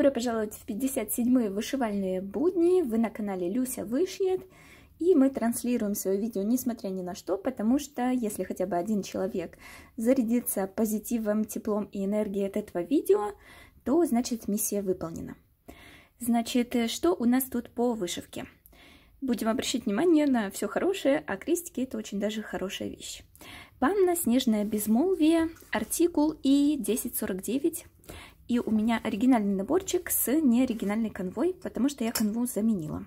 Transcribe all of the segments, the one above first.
Добро пожаловать в 57-е вышивальные будни. Вы на канале Люся Вышьет. И мы транслируем свое видео, несмотря ни на что, потому что если хотя бы один человек зарядится позитивом, теплом и энергией от этого видео, то значит миссия выполнена. Значит, что у нас тут по вышивке? Будем обращать внимание на все хорошее, а крестики это очень даже хорошая вещь. Панна, снежное безмолвие, артикул и 1049 и у меня оригинальный наборчик с неоригинальной конвой, потому что я конву заменила.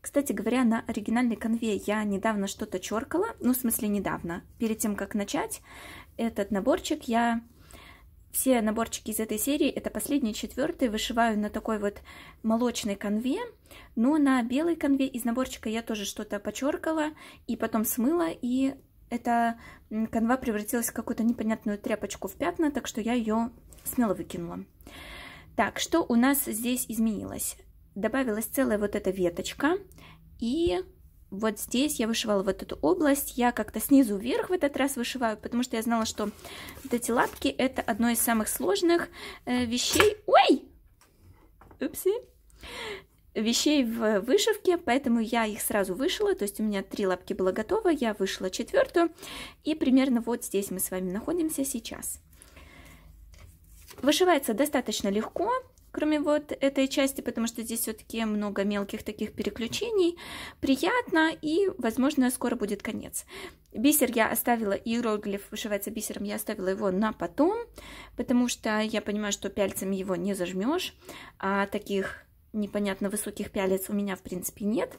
Кстати говоря, на оригинальной конве я недавно что-то черкала, ну, в смысле, недавно. Перед тем, как начать этот наборчик, я все наборчики из этой серии, это последний, четвертый, вышиваю на такой вот молочной конве, но на белой конве из наборчика я тоже что-то почеркала и потом смыла, и эта конва превратилась в какую-то непонятную тряпочку в пятна, так что я ее смело выкинула. Так, что у нас здесь изменилось? Добавилась целая вот эта веточка, и вот здесь я вышивала вот эту область, я как-то снизу вверх в этот раз вышиваю, потому что я знала, что вот эти лапки это одно из самых сложных э, вещей, ой, упси, вещей в вышивке, поэтому я их сразу вышила, то есть у меня три лапки было готово, я вышла четвертую, и примерно вот здесь мы с вами находимся сейчас. Вышивается достаточно легко, кроме вот этой части, потому что здесь все-таки много мелких таких переключений. Приятно и, возможно, скоро будет конец. Бисер я оставила, иероглиф вышивается бисером, я оставила его на потом, потому что я понимаю, что пяльцами его не зажмешь, а таких непонятно высоких пялец у меня, в принципе, нет.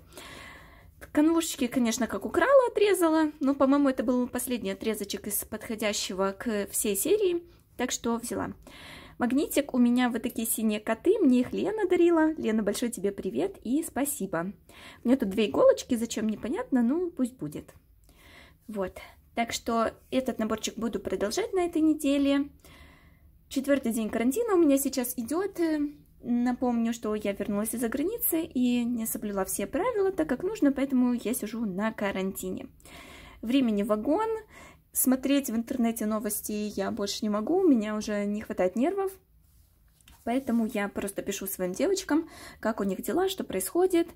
Конвушечки, конечно, как украла, отрезала, но, по-моему, это был последний отрезочек из подходящего к всей серии. Так что взяла. Магнитик у меня вот такие синие коты, мне их Лена дарила. Лена, большой тебе привет и спасибо. У меня тут две иголочки, зачем, непонятно, ну пусть будет. Вот, так что этот наборчик буду продолжать на этой неделе. Четвертый день карантина у меня сейчас идет. Напомню, что я вернулась из-за границы и не соблюла все правила так, как нужно, поэтому я сижу на карантине. Времени вагон, смотреть в интернете новости я больше не могу, у меня уже не хватает нервов, поэтому я просто пишу своим девочкам, как у них дела, что происходит,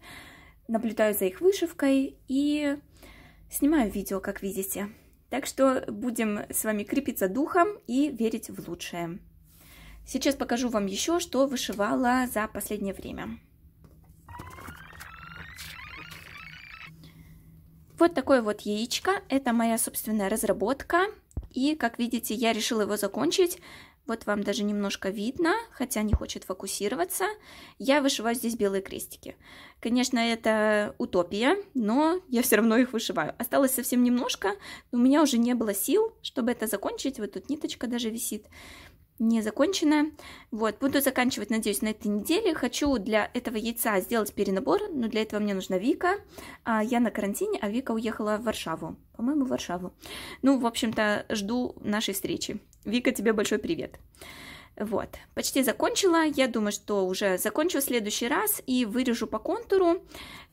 наблюдаю за их вышивкой и снимаю видео, как видите. Так что будем с вами крепиться духом и верить в лучшее. Сейчас покажу вам еще, что вышивала за последнее время. Вот такое вот яичко. Это моя собственная разработка. И, как видите, я решила его закончить. Вот вам даже немножко видно, хотя не хочет фокусироваться. Я вышиваю здесь белые крестики. Конечно, это утопия, но я все равно их вышиваю. Осталось совсем немножко, но у меня уже не было сил, чтобы это закончить. Вот тут ниточка даже висит незаконченная. Вот, буду заканчивать, надеюсь, на этой неделе. Хочу для этого яйца сделать перенабор, но для этого мне нужна Вика. А я на карантине, а Вика уехала в Варшаву. По-моему, в Варшаву. Ну, в общем-то, жду нашей встречи. Вика, тебе большой привет. Вот, почти закончила. Я думаю, что уже закончу в следующий раз и вырежу по контуру,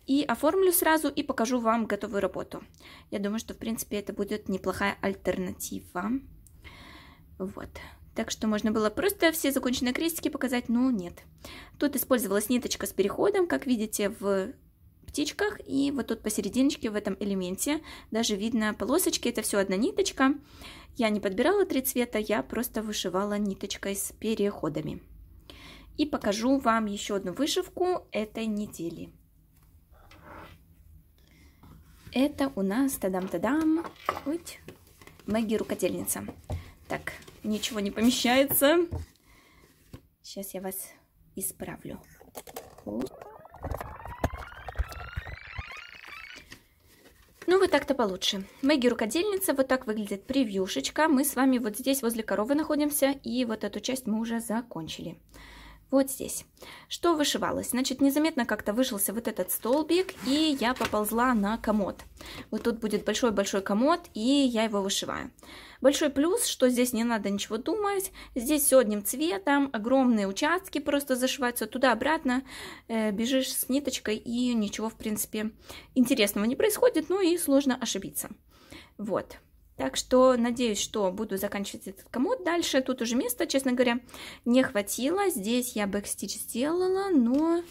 и оформлю сразу, и покажу вам готовую работу. Я думаю, что, в принципе, это будет неплохая альтернатива. Вот. Так что можно было просто все законченные крестики показать, но нет. Тут использовалась ниточка с переходом, как видите, в птичках. И вот тут посерединочке в этом элементе даже видно полосочки. Это все одна ниточка. Я не подбирала три цвета, я просто вышивала ниточкой с переходами. И покажу вам еще одну вышивку этой недели. Это у нас, тадам-тадам, Мэгги-рукодельница. Так, ничего не помещается. Сейчас я вас исправлю. Ну, вот так-то получше. Мэгги рукодельница, вот так выглядит превьюшечка. Мы с вами вот здесь возле коровы находимся, и вот эту часть мы уже закончили вот здесь. Что вышивалось? Значит, незаметно как-то вышился вот этот столбик, и я поползла на комод. Вот тут будет большой-большой комод, и я его вышиваю. Большой плюс, что здесь не надо ничего думать, здесь все одним цветом, огромные участки просто зашиваются, туда-обратно э, бежишь с ниточкой, и ничего, в принципе, интересного не происходит, ну и сложно ошибиться. Вот. Так что надеюсь, что буду заканчивать этот комод дальше. Тут уже места, честно говоря, не хватило. Здесь я бэкстич сделала, но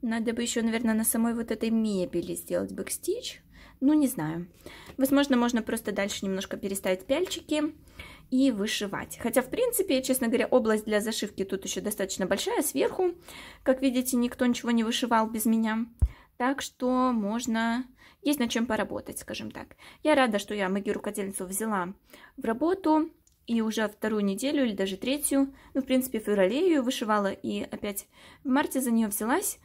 надо бы еще, наверное, на самой вот этой мебели сделать бэкстич. Ну, не знаю. Возможно, можно просто дальше немножко переставить пяльчики и вышивать. Хотя, в принципе, честно говоря, область для зашивки тут еще достаточно большая, сверху. Как видите, никто ничего не вышивал без меня. Так что можно есть над чем поработать, скажем так. Я рада, что я магию рукодельницу взяла в работу и уже вторую неделю или даже третью, ну, в принципе, в феврале ее вышивала и опять в марте за нее взялась.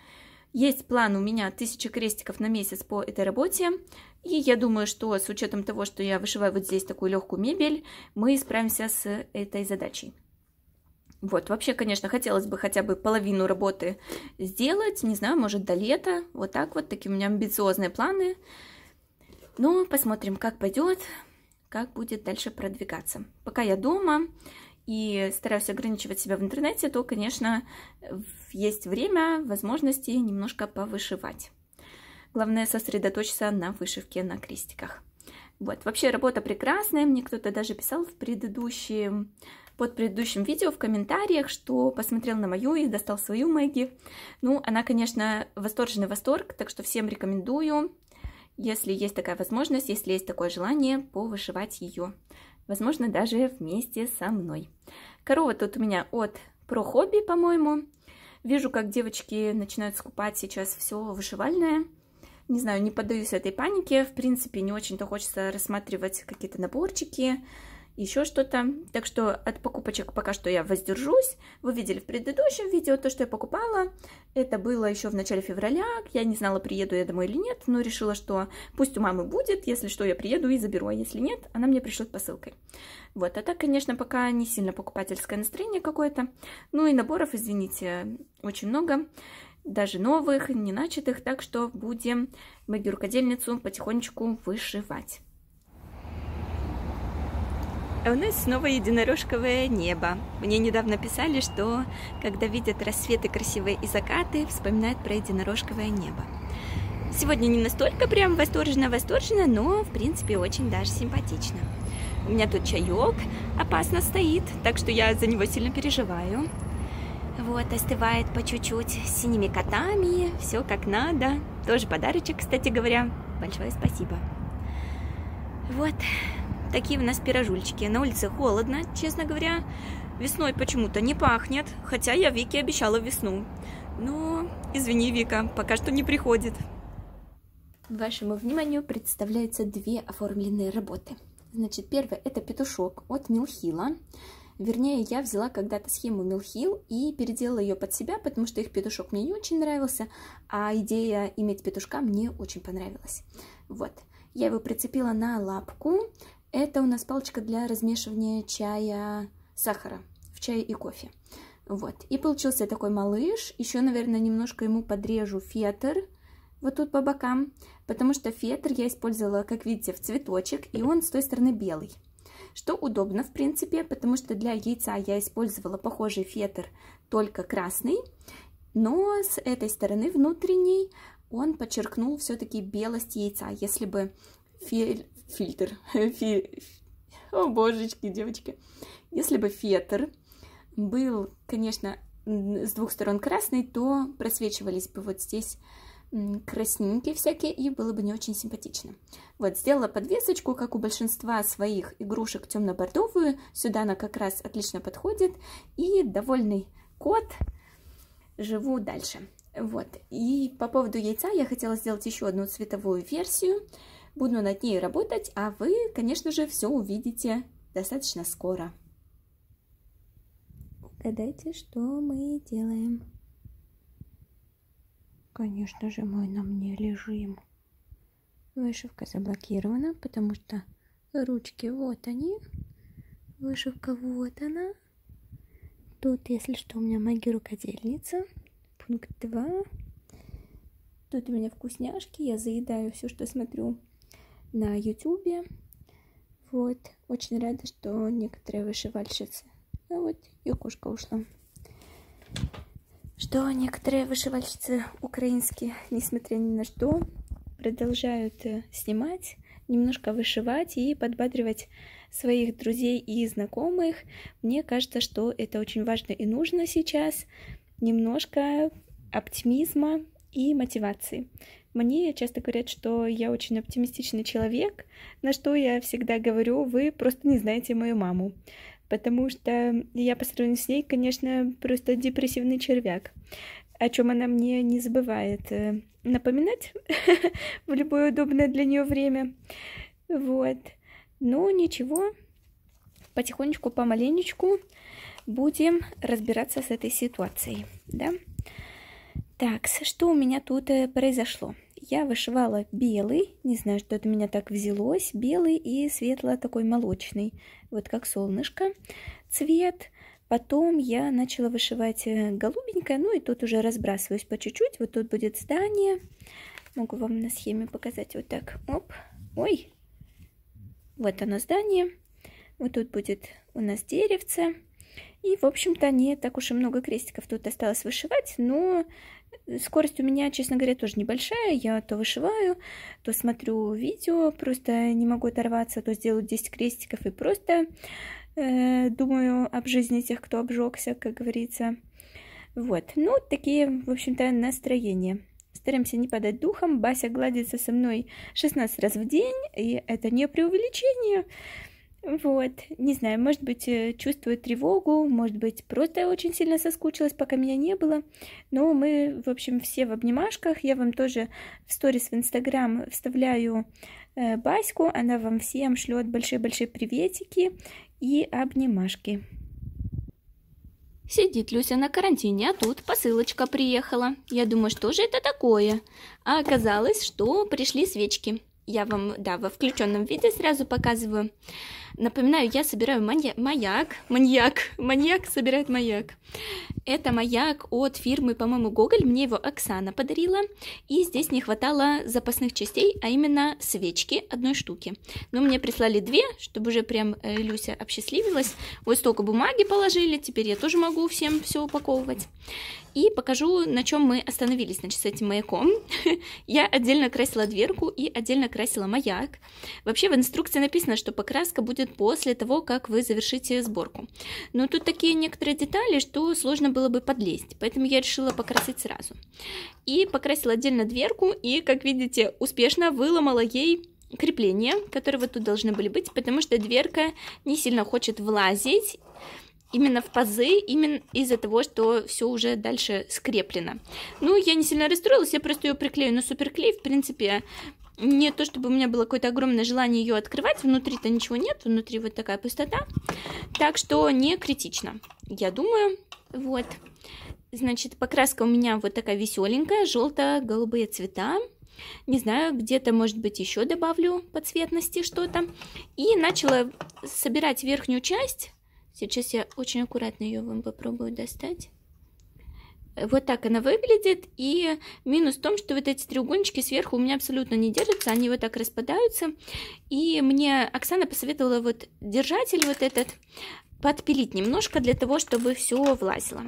Есть план у меня 1000 крестиков на месяц по этой работе, и я думаю, что с учетом того, что я вышиваю вот здесь такую легкую мебель, мы справимся с этой задачей. Вот, вообще, конечно, хотелось бы хотя бы половину работы сделать, не знаю, может, до лета. Вот так вот, такие у меня амбициозные планы. Но посмотрим, как пойдет, как будет дальше продвигаться. Пока я дома и стараюсь ограничивать себя в интернете, то, конечно, есть время, возможности немножко повышивать. Главное сосредоточиться на вышивке на крестиках. Вот, вообще работа прекрасная, мне кто-то даже писал в предыдущем под предыдущим видео в комментариях, что посмотрел на мою и достал свою Мэгги. Ну, она, конечно, восторженный восторг, так что всем рекомендую, если есть такая возможность, если есть такое желание, повышивать ее. Возможно, даже вместе со мной. Корова тут у меня от про хобби, по-моему. Вижу, как девочки начинают скупать сейчас все вышивальное. Не знаю, не поддаюсь этой панике. В принципе, не очень-то хочется рассматривать какие-то наборчики, еще что-то. Так что от покупочек пока что я воздержусь. Вы видели в предыдущем видео то, что я покупала. Это было еще в начале февраля. Я не знала, приеду я домой или нет, но решила, что пусть у мамы будет. Если что, я приеду и заберу, а если нет, она мне пришлет посылкой. Вот, а так, конечно, пока не сильно покупательское настроение какое-то. Ну и наборов, извините, очень много даже новых, не начатых, так что будем мы рукодельницу потихонечку вышивать. А у нас снова единорожковое небо. Мне недавно писали, что когда видят рассветы красивые и закаты, вспоминают про единорожковое небо. Сегодня не настолько прям восторженно-восторженно, но в принципе очень даже симпатично. У меня тут чаек опасно стоит, так что я за него сильно переживаю. Вот, остывает по чуть-чуть с синими котами, все как надо. Тоже подарочек, кстати говоря. Большое спасибо. Вот, Такие у нас пирожульчики. На улице холодно, честно говоря. Весной почему-то не пахнет, хотя я Вике обещала весну. Но, извини, Вика, пока что не приходит. Вашему вниманию представляются две оформленные работы. Значит, первое – это петушок от Милхила. Вернее, я взяла когда-то схему Милхил и переделала ее под себя, потому что их петушок мне не очень нравился, а идея иметь петушка мне очень понравилась. Вот. Я его прицепила на лапку, это у нас палочка для размешивания чая, сахара в чае и кофе. Вот, и получился такой малыш. Еще, наверное, немножко ему подрежу фетр вот тут по бокам, потому что фетр я использовала, как видите, в цветочек, и он с той стороны белый. Что удобно, в принципе, потому что для яйца я использовала похожий фетр, только красный, но с этой стороны внутренней он подчеркнул все-таки белость яйца. Если бы фи фильтр. Фи О, божечки, девочки. Если бы фетр был, конечно, с двух сторон красный, то просвечивались бы вот здесь красненькие всякие, и было бы не очень симпатично. Вот, сделала подвесочку, как у большинства своих игрушек темно-бордовую. Сюда она как раз отлично подходит. И довольный кот. Живу дальше. Вот, и по поводу яйца я хотела сделать еще одну цветовую версию. Буду над ней работать, а вы, конечно же, все увидите достаточно скоро. Угадайте, что мы делаем. Конечно же, мы на мне лежим. Вышивка заблокирована, потому что ручки вот они. Вышивка вот она. Тут, если что, у меня магия рукодельница. Пункт 2. Тут у меня вкусняшки. Я заедаю все, что смотрю на ютубе, Вот, очень рада, что некоторые вышивальщицы... Ну вот, кошка ушла. Что некоторые вышивальщицы украинские, несмотря ни на что, продолжают э, снимать, немножко вышивать и подбадривать своих друзей и знакомых. Мне кажется, что это очень важно и нужно сейчас. Немножко оптимизма и мотивации. Мне часто говорят, что я очень оптимистичный человек, на что я всегда говорю, вы просто не знаете мою маму. Потому что я по сравнению с ней, конечно, просто депрессивный червяк, о чем она мне не забывает э, напоминать в любое удобное для нее время. Вот. Но ну, ничего, потихонечку, помаленечку будем разбираться с этой ситуацией, да? Так, что у меня тут э, произошло? Я вышивала белый, не знаю, что от меня так взялось, белый и светло такой молочный, вот как солнышко, цвет. Потом я начала вышивать э, голубенькое, ну и тут уже разбрасываюсь по чуть-чуть. Вот тут будет здание. Могу вам на схеме показать вот так. Оп, ой, вот оно здание. Вот тут будет у нас деревце. И, в общем-то, не так уж и много крестиков тут осталось вышивать, но Скорость у меня, честно говоря, тоже небольшая. Я то вышиваю, то смотрю видео, просто не могу оторваться, то сделаю 10 крестиков и просто э, думаю об жизни тех, кто обжегся, как говорится. Вот, ну, такие, в общем-то, настроения. Стараемся не подать духом. Бася гладится со мной 16 раз в день, и это не преувеличение. Вот, не знаю, может быть, э, чувствует тревогу, может быть, просто очень сильно соскучилась, пока меня не было. Но мы, в общем, все в обнимашках. Я вам тоже в сторис в Инстаграм вставляю э, Баську. Она вам всем шлет большие-большие приветики и обнимашки. Сидит Люся на карантине, а тут посылочка приехала. Я думаю, что же это такое? А оказалось, что пришли свечки. Я вам, да, во включенном виде сразу показываю. Напоминаю, я собираю манья... маяк. Маньяк. Маньяк собирает маяк. Это маяк от фирмы, по-моему, Гоголь. Мне его Оксана подарила. И здесь не хватало запасных частей, а именно свечки одной штуки. Но мне прислали две, чтобы уже прям э, Люся обсчастливилась. Вот столько бумаги положили. Теперь я тоже могу всем все упаковывать. И покажу, на чем мы остановились, значит, с этим маяком. Я отдельно красила дверку и отдельно красила маяк. Вообще в инструкции написано, что покраска будет после того, как вы завершите сборку. Но тут такие некоторые детали, что сложно было бы подлезть, поэтому я решила покрасить сразу. И покрасила отдельно дверку, и, как видите, успешно выломала ей крепления, которые вот тут должны были быть, потому что дверка не сильно хочет влазить именно в пазы, именно из-за того, что все уже дальше скреплено. Ну, я не сильно расстроилась, я просто ее приклею на суперклей, в принципе, не то чтобы у меня было какое-то огромное желание ее открывать, внутри-то ничего нет, внутри вот такая пустота, так что не критично, я думаю, вот. Значит, покраска у меня вот такая веселенькая, желто-голубые цвета. Не знаю, где-то, может быть, еще добавлю по цветности что-то. И начала собирать верхнюю часть. Сейчас я очень аккуратно ее вам попробую достать. Вот так она выглядит. И минус в том, что вот эти треугольнички сверху у меня абсолютно не держатся, они вот так распадаются. И мне Оксана посоветовала вот держатель вот этот подпилить немножко для того, чтобы все влазило.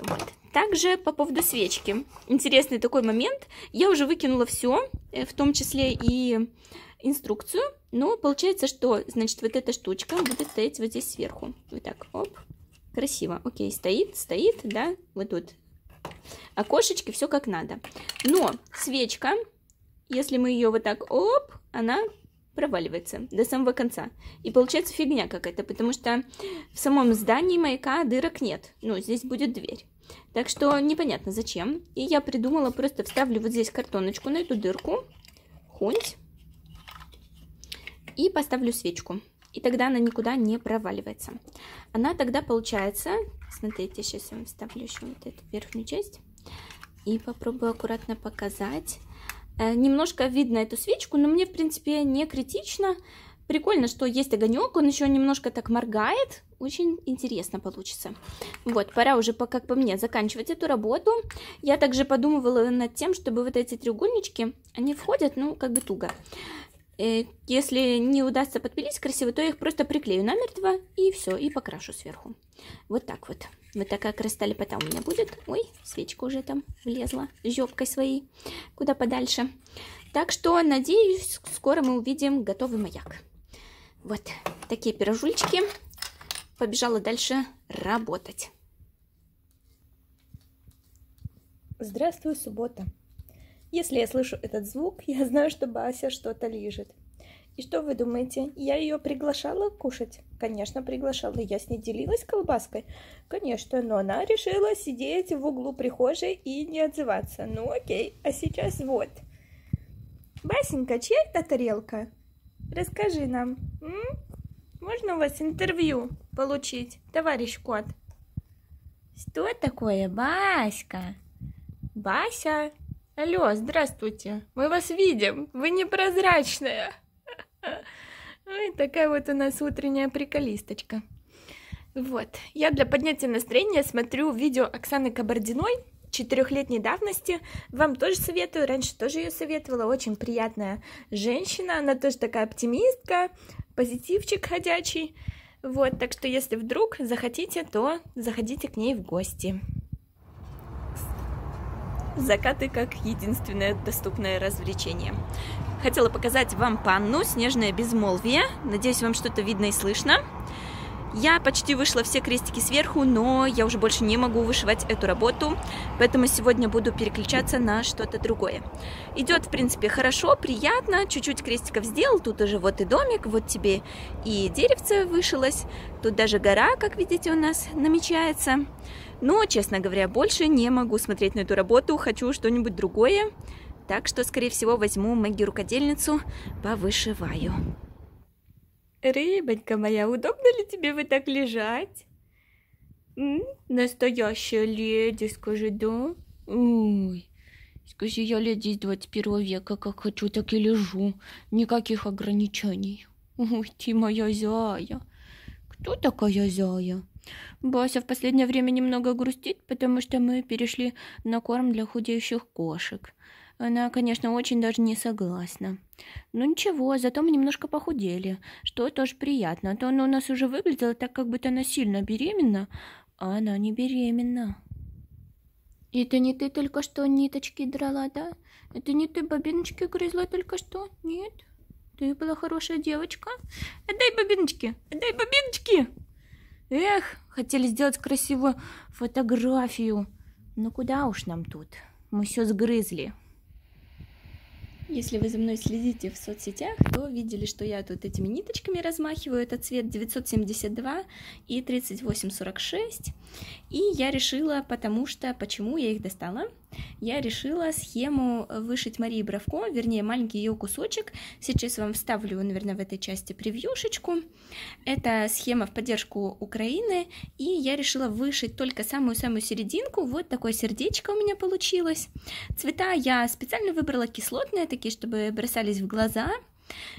Вот. Также по поводу свечки. Интересный такой момент. Я уже выкинула все, э, в том числе и инструкцию. Но получается, что, значит, вот эта штучка будет стоять вот здесь сверху. Вот так, оп. Красиво. Окей, стоит, стоит, да, вот тут окошечки, а все как надо. Но свечка, если мы ее вот так, оп, она проваливается до самого конца. И получается фигня какая-то, потому что в самом здании маяка дырок нет. Ну, здесь будет дверь. Так что непонятно зачем. И я придумала, просто вставлю вот здесь картоночку на эту дырку. хунь, И поставлю свечку и тогда она никуда не проваливается. Она тогда получается, смотрите, сейчас я вам вставлю еще вот эту верхнюю часть и попробую аккуратно показать. Э, немножко видно эту свечку, но мне, в принципе, не критично. Прикольно, что есть огонек, он еще немножко так моргает. Очень интересно получится. Вот, пора уже, по как по мне, заканчивать эту работу. Я также подумывала над тем, чтобы вот эти треугольнички, они входят, ну, как бы туго. Э, если не удастся подпилить красиво, то я их просто приклею намертво и все, и покрашу сверху. Вот так вот. Вот такая красталепота у меня будет. Ой, свечка уже там влезла жопкой своей куда подальше. Так что, надеюсь, скоро мы увидим готовый маяк. Вот такие пирожульчики. Побежала дальше работать. Здравствуй, суббота. Если я слышу этот звук, я знаю, что Бася что-то лежит. И что вы думаете, я ее приглашала кушать? Конечно, приглашала. Я с ней делилась колбаской? Конечно, но она решила сидеть в углу прихожей и не отзываться. Ну окей, а сейчас вот. Басенька, чья это тарелка? Расскажи нам. М? Можно у вас интервью получить, товарищ кот? Что такое Баська? Бася, Алло, здравствуйте. Мы вас видим. Вы непрозрачная. Ой, такая вот у нас утренняя приколисточка. Вот. Я для поднятия настроения смотрю видео Оксаны Кабардиной четырехлетней давности. Вам тоже советую. Раньше тоже ее советовала. Очень приятная женщина. Она тоже такая оптимистка, позитивчик ходячий. Вот, так что если вдруг захотите, то заходите к ней в гости закаты как единственное доступное развлечение. Хотела показать вам панну «Снежное безмолвие». Надеюсь, вам что-то видно и слышно. Я почти вышла все крестики сверху, но я уже больше не могу вышивать эту работу, поэтому сегодня буду переключаться на что-то другое. Идет, в принципе, хорошо, приятно, чуть-чуть крестиков сделал, тут уже вот и домик, вот тебе и деревце вышилось, тут даже гора, как видите, у нас намечается. Но, честно говоря, больше не могу смотреть на эту работу, хочу что-нибудь другое, так что, скорее всего, возьму Мэгги-рукодельницу, повышиваю. Рыбонька моя, удобно ли тебе вот так лежать? М? Настоящая леди, скажи, да? Ой, скажи, я леди из 21 века, как хочу, так и лежу. Никаких ограничений. Ой, ты моя зая. Кто такая зая? Бася в последнее время немного грустит, потому что мы перешли на корм для худеющих кошек. Она, конечно, очень даже не согласна. Ну ничего, зато мы немножко похудели, что тоже приятно. А то она у нас уже выглядела так, как будто она сильно беременна, а она не беременна. Это не ты только что ниточки драла, да? Это не ты бобиночки грызла только что? Нет? Ты была хорошая девочка? Отдай а бобиночки! Отдай а бобиночки! Эх, хотели сделать красивую фотографию. Ну куда уж нам тут? Мы все сгрызли. Если вы за мной следите в соцсетях, то видели, что я тут этими ниточками размахиваю. Это цвет 972 и 3846. И я решила, потому что, почему я их достала я решила схему э, вышить Марии Бровко, вернее, маленький ее кусочек. Сейчас вам вставлю, наверное, в этой части превьюшечку. Это схема в поддержку Украины, и я решила вышить только самую-самую серединку. Вот такое сердечко у меня получилось. Цвета я специально выбрала кислотные, такие, чтобы бросались в глаза –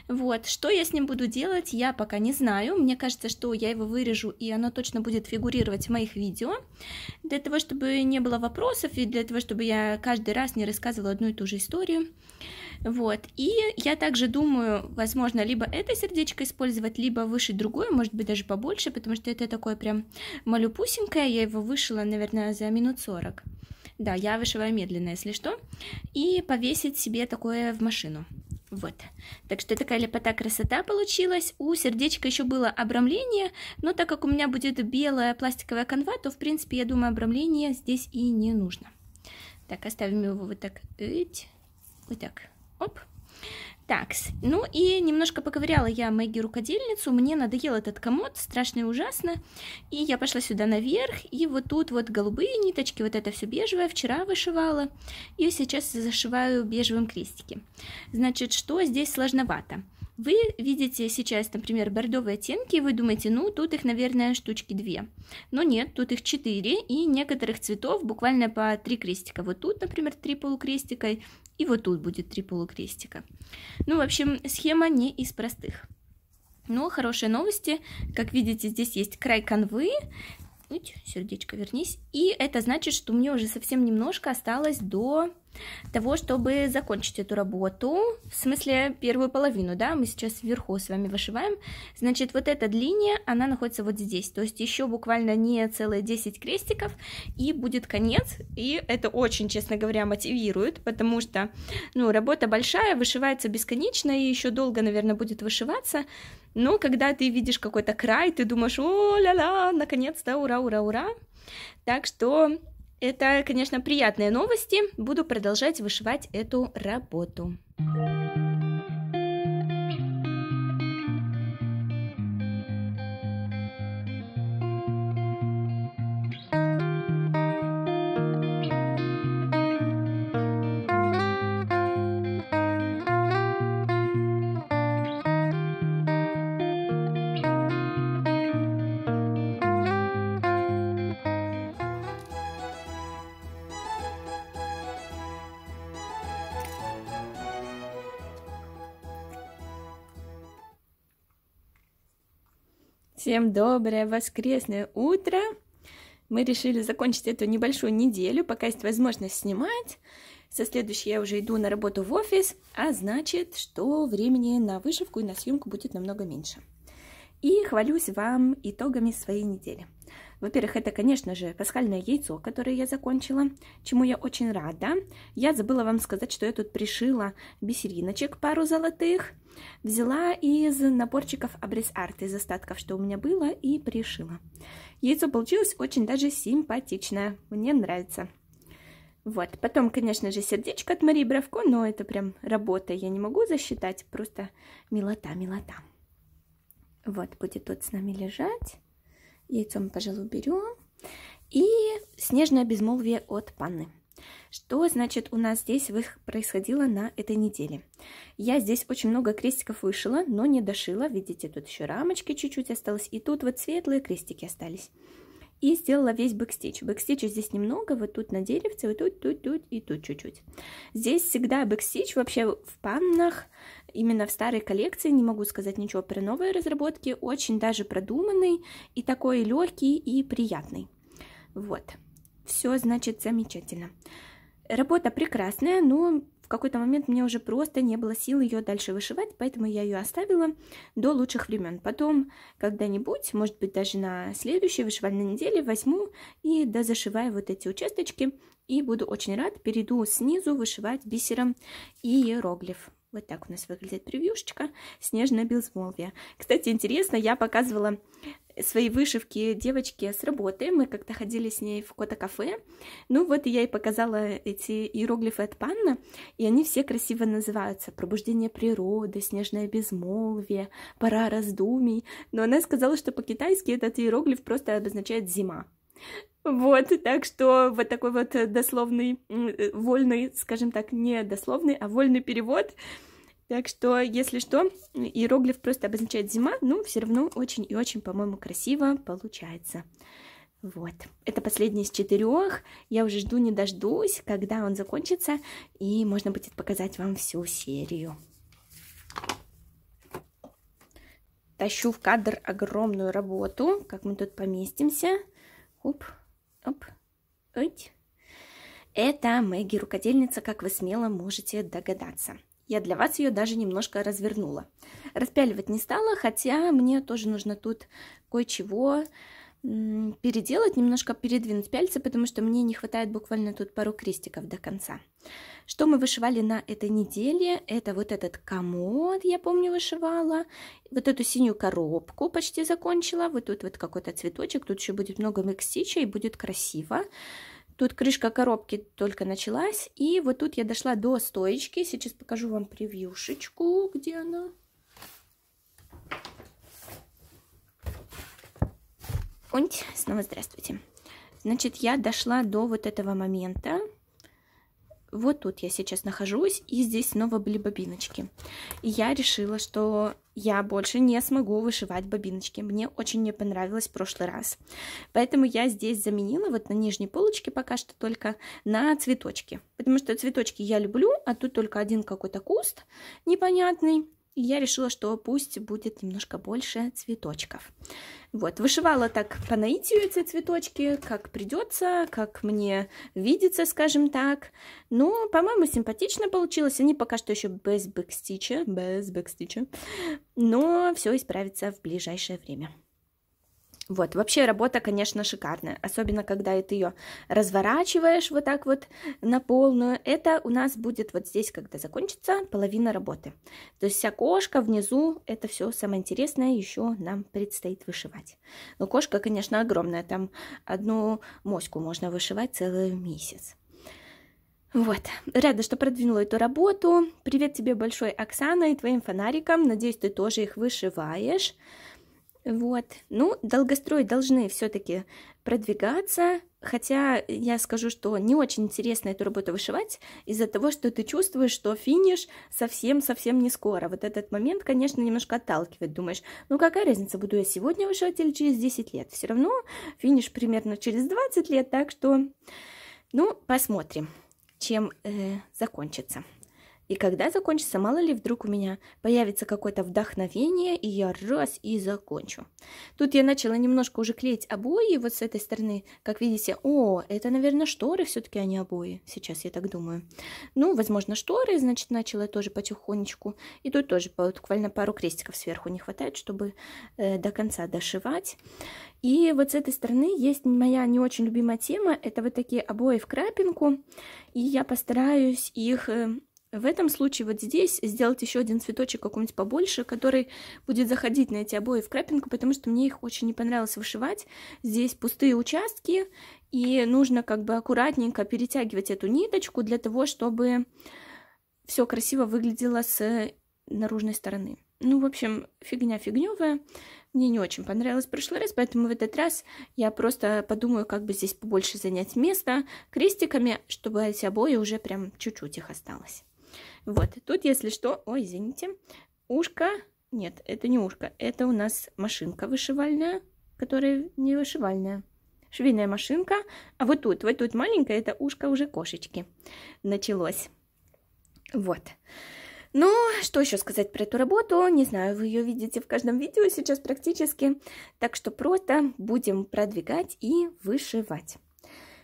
вот, что я с ним буду делать, я пока не знаю. Мне кажется, что я его вырежу, и оно точно будет фигурировать в моих видео. Для того, чтобы не было вопросов, и для того, чтобы я каждый раз не рассказывала одну и ту же историю. Вот, и я также думаю, возможно, либо это сердечко использовать, либо вышить другое, может быть, даже побольше, потому что это такое прям малюпусенькое, я его вышила, наверное, за минут 40. Да, я вышиваю медленно, если что, и повесить себе такое в машину. Вот. Так что такая лепота красота получилась. У сердечка еще было обрамление, но так как у меня будет белая пластиковая канва, то, в принципе, я думаю, обрамление здесь и не нужно. Так, оставим его вот так. Вот так. Оп. Так, ну и немножко поковыряла я Мэгги рукодельницу, мне надоел этот комод, страшно и ужасно, и я пошла сюда наверх, и вот тут вот голубые ниточки, вот это все бежевое, вчера вышивала, и сейчас зашиваю бежевым крестики. Значит, что здесь сложновато? Вы видите сейчас, например, бордовые оттенки, и вы думаете, ну, тут их, наверное, штучки две. Но нет, тут их четыре, и некоторых цветов буквально по три крестика. Вот тут, например, три полукрестика, и вот тут будет три полукрестика. Ну, в общем, схема не из простых. Но ну, хорошие новости. Как видите, здесь есть край канвы. Уть, сердечко, вернись. И это значит, что мне уже совсем немножко осталось до того, чтобы закончить эту работу, в смысле первую половину, да, мы сейчас вверху с вами вышиваем, значит, вот эта линия, она находится вот здесь, то есть еще буквально не целые 10 крестиков, и будет конец, и это очень, честно говоря, мотивирует, потому что, ну, работа большая, вышивается бесконечно, и еще долго, наверное, будет вышиваться, но когда ты видишь какой-то край, ты думаешь, о-ля-ля, наконец-то, ура, ура, ура, так что это, конечно, приятные новости. Буду продолжать вышивать эту работу. Thank you. Всем доброе воскресное утро! Мы решили закончить эту небольшую неделю, пока есть возможность снимать. Со следующей я уже иду на работу в офис, а значит, что времени на вышивку и на съемку будет намного меньше. И хвалюсь вам итогами своей недели. Во-первых, это, конечно же, пасхальное яйцо, которое я закончила, чему я очень рада. Я забыла вам сказать, что я тут пришила бисериночек пару золотых. Взяла из наборчиков обрез-арт, из остатков, что у меня было, и пришила. Яйцо получилось очень даже симпатичное. Мне нравится. Вот, потом, конечно же, сердечко от Марии Бравко, но это прям работа, я не могу засчитать, просто милота, милота. Вот, будет тут с нами лежать. Яйцо мы, пожалуй, берем. И снежное безмолвие от Панны. Что значит у нас здесь происходило на этой неделе? Я здесь очень много крестиков вышила, но не дошила. Видите, тут еще рамочки чуть-чуть осталось. И тут вот светлые крестики остались и сделала весь бэкстич. Бэкстича здесь немного, вот тут на деревце, вот тут, тут, тут и тут чуть-чуть. Здесь всегда бэкстич вообще в паннах, именно в старой коллекции, не могу сказать ничего про новые разработки, очень даже продуманный и такой легкий и приятный. Вот, все значит замечательно. Работа прекрасная, но какой-то момент мне уже просто не было сил ее дальше вышивать, поэтому я ее оставила до лучших времен. Потом когда-нибудь, может быть, даже на следующей вышивальной неделе возьму и дозашиваю вот эти участочки. И буду очень рад, перейду снизу вышивать бисером и иероглиф. Вот так у нас выглядит превьюшечка «Снежное безмолвие». Кстати, интересно, я показывала свои вышивки девочке с работы. Мы как-то ходили с ней в кота-кафе. Ну вот я и показала эти иероглифы от Панна, и они все красиво называются. «Пробуждение природы», «Снежное безмолвие», «Пора раздумий». Но она сказала, что по-китайски этот иероглиф просто обозначает «зима». Вот, так что вот такой вот э, дословный, э, вольный, скажем так, не дословный, а вольный перевод. Так что, если что, иероглиф просто обозначает зима, но все равно очень и очень, по-моему, красиво получается. Вот. Это последний из четырех. Я уже жду, не дождусь, когда он закончится, и можно будет показать вам всю серию. Тащу в кадр огромную работу. Как мы тут поместимся? Оп. Оп. Уть. Это Мэгги, рукодельница, как вы смело можете догадаться. Я для вас ее даже немножко развернула. Распяливать не стала, хотя мне тоже нужно тут кое-чего переделать, немножко передвинуть пяльцы, потому что мне не хватает буквально тут пару крестиков до конца. Что мы вышивали на этой неделе? Это вот этот комод, я помню, вышивала. Вот эту синюю коробку почти закончила. Вот тут вот какой-то цветочек. Тут еще будет много микстича и будет красиво. Тут крышка коробки только началась. И вот тут я дошла до стоечки. Сейчас покажу вам превьюшечку, где она. Ой, снова здравствуйте. Значит, я дошла до вот этого момента. Вот тут я сейчас нахожусь, и здесь снова были бобиночки. И я решила, что я больше не смогу вышивать бобиночки. Мне очень не понравилось в прошлый раз. Поэтому я здесь заменила вот на нижней полочке пока что только на цветочки. Потому что цветочки я люблю, а тут только один какой-то куст непонятный. И я решила, что пусть будет немножко больше цветочков. Вот, вышивала так по наитию эти цветочки, как придется, как мне видится, скажем так. Ну, по-моему, симпатично получилось. Они пока что еще без бэкстича, без бэкстича. Но все исправится в ближайшее время. Вот, вообще работа, конечно, шикарная, особенно когда ты ее разворачиваешь вот так вот на полную. Это у нас будет вот здесь, когда закончится, половина работы. То есть вся кошка внизу, это все самое интересное еще нам предстоит вышивать. Но ну, кошка, конечно, огромная, там одну моську можно вышивать целый месяц. Вот, рада, что продвинула эту работу. Привет тебе большой, Оксана, и твоим фонарикам. Надеюсь, ты тоже их вышиваешь. Вот. Ну, долгострой должны все-таки продвигаться, хотя я скажу, что не очень интересно эту работу вышивать из-за того, что ты чувствуешь, что финиш совсем-совсем не скоро. Вот этот момент, конечно, немножко отталкивает. Думаешь, ну какая разница, буду я сегодня вышивать или через 10 лет? Все равно финиш примерно через 20 лет, так что, ну, посмотрим, чем э, закончится. И когда закончится, мало ли вдруг у меня появится какое-то вдохновение, и я раз и закончу. Тут я начала немножко уже клеить обои вот с этой стороны. Как видите, о, это, наверное, шторы все-таки, а не обои. Сейчас я так думаю. Ну, возможно, шторы, значит, начала тоже потихонечку. И тут тоже буквально пару крестиков сверху не хватает, чтобы э, до конца дошивать. И вот с этой стороны есть моя не очень любимая тема. Это вот такие обои в крапинку. И я постараюсь их э, в этом случае вот здесь сделать еще один цветочек какой-нибудь побольше, который будет заходить на эти обои в крапинку, потому что мне их очень не понравилось вышивать. Здесь пустые участки, и нужно как бы аккуратненько перетягивать эту ниточку для того, чтобы все красиво выглядело с наружной стороны. Ну, в общем, фигня фигневая. Мне не очень понравилось в прошлый раз, поэтому в этот раз я просто подумаю, как бы здесь побольше занять место крестиками, чтобы эти обои уже прям чуть-чуть их осталось. Вот, тут, если что, ой, извините, ушко, нет, это не ушко, это у нас машинка вышивальная, которая не вышивальная, швейная машинка, а вот тут, вот тут маленькая, это ушко уже кошечки началось. Вот. Ну, что еще сказать про эту работу? Не знаю, вы ее видите в каждом видео сейчас практически. Так что просто будем продвигать и вышивать.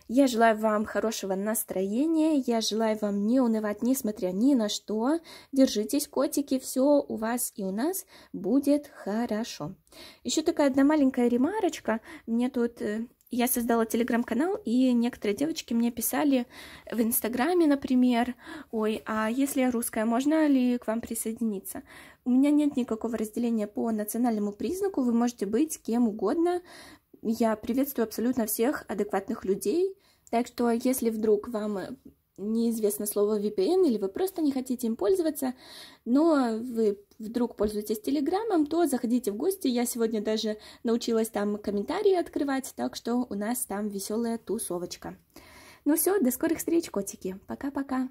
Я желаю вам хорошего настроения, я желаю вам не унывать, несмотря ни на что. Держитесь, котики, все у вас и у нас будет хорошо. Еще такая одна маленькая ремарочка. Мне тут э, я создала телеграм-канал, и некоторые девочки мне писали в инстаграме, например, ой, а если я русская, можно ли к вам присоединиться? У меня нет никакого разделения по национальному признаку, вы можете быть кем угодно, я приветствую абсолютно всех адекватных людей, так что если вдруг вам э, неизвестно слово VPN или вы просто не хотите им пользоваться, но вы вдруг пользуетесь Телеграмом, то заходите в гости. Я сегодня даже научилась там комментарии открывать, так что у нас там веселая тусовочка. Ну все, до скорых встреч, котики. Пока-пока.